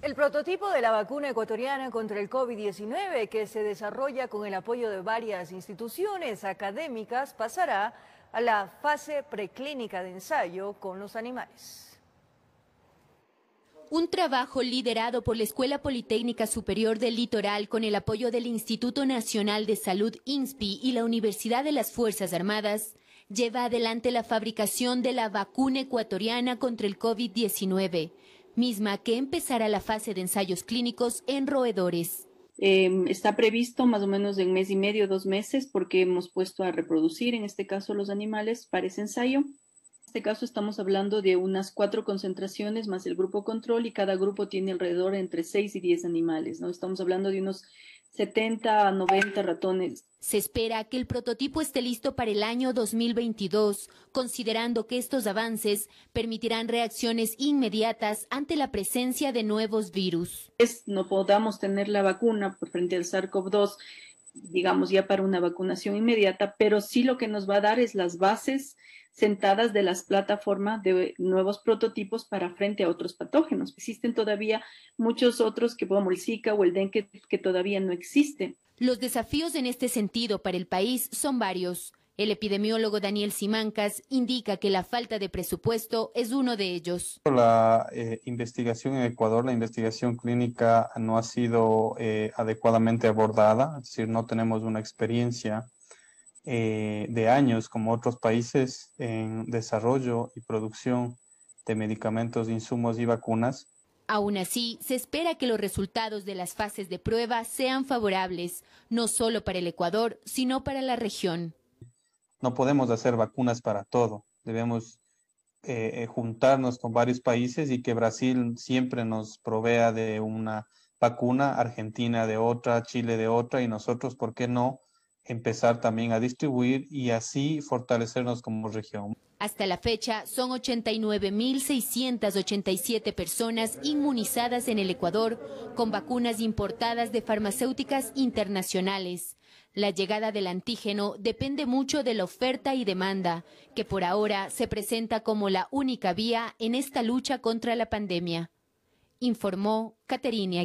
El prototipo de la vacuna ecuatoriana contra el COVID-19, que se desarrolla con el apoyo de varias instituciones académicas, pasará a la fase preclínica de ensayo con los animales. Un trabajo liderado por la Escuela Politécnica Superior del Litoral con el apoyo del Instituto Nacional de Salud INSPI y la Universidad de las Fuerzas Armadas lleva adelante la fabricación de la vacuna ecuatoriana contra el COVID-19 misma que empezará la fase de ensayos clínicos en roedores. Em, está previsto más o menos en mes y medio, dos meses, porque hemos puesto a reproducir, en este caso, los animales para ese ensayo. En este caso estamos hablando de unas cuatro concentraciones más el grupo control y cada grupo tiene alrededor entre seis y diez animales, ¿no? Estamos hablando de unos 70 a 90 ratones. Se espera que el prototipo esté listo para el año 2022, considerando que estos avances permitirán reacciones inmediatas ante la presencia de nuevos virus. Es, no podamos tener la vacuna por frente al SARS-CoV-2 digamos, ya para una vacunación inmediata, pero sí lo que nos va a dar es las bases sentadas de las plataformas de nuevos prototipos para frente a otros patógenos. Existen todavía muchos otros que como el Zika o el dengue que todavía no existen. Los desafíos en este sentido para el país son varios. El epidemiólogo Daniel Simancas indica que la falta de presupuesto es uno de ellos. La eh, investigación en Ecuador, la investigación clínica no ha sido eh, adecuadamente abordada, es decir, no tenemos una experiencia eh, de años como otros países en desarrollo y producción de medicamentos, insumos y vacunas. Aún así, se espera que los resultados de las fases de prueba sean favorables, no solo para el Ecuador, sino para la región. No podemos hacer vacunas para todo. Debemos eh, eh, juntarnos con varios países y que Brasil siempre nos provea de una vacuna, Argentina de otra, Chile de otra y nosotros, ¿por qué no? empezar también a distribuir y así fortalecernos como región. Hasta la fecha, son 89.687 personas inmunizadas en el Ecuador con vacunas importadas de farmacéuticas internacionales. La llegada del antígeno depende mucho de la oferta y demanda, que por ahora se presenta como la única vía en esta lucha contra la pandemia. Informó Caterina.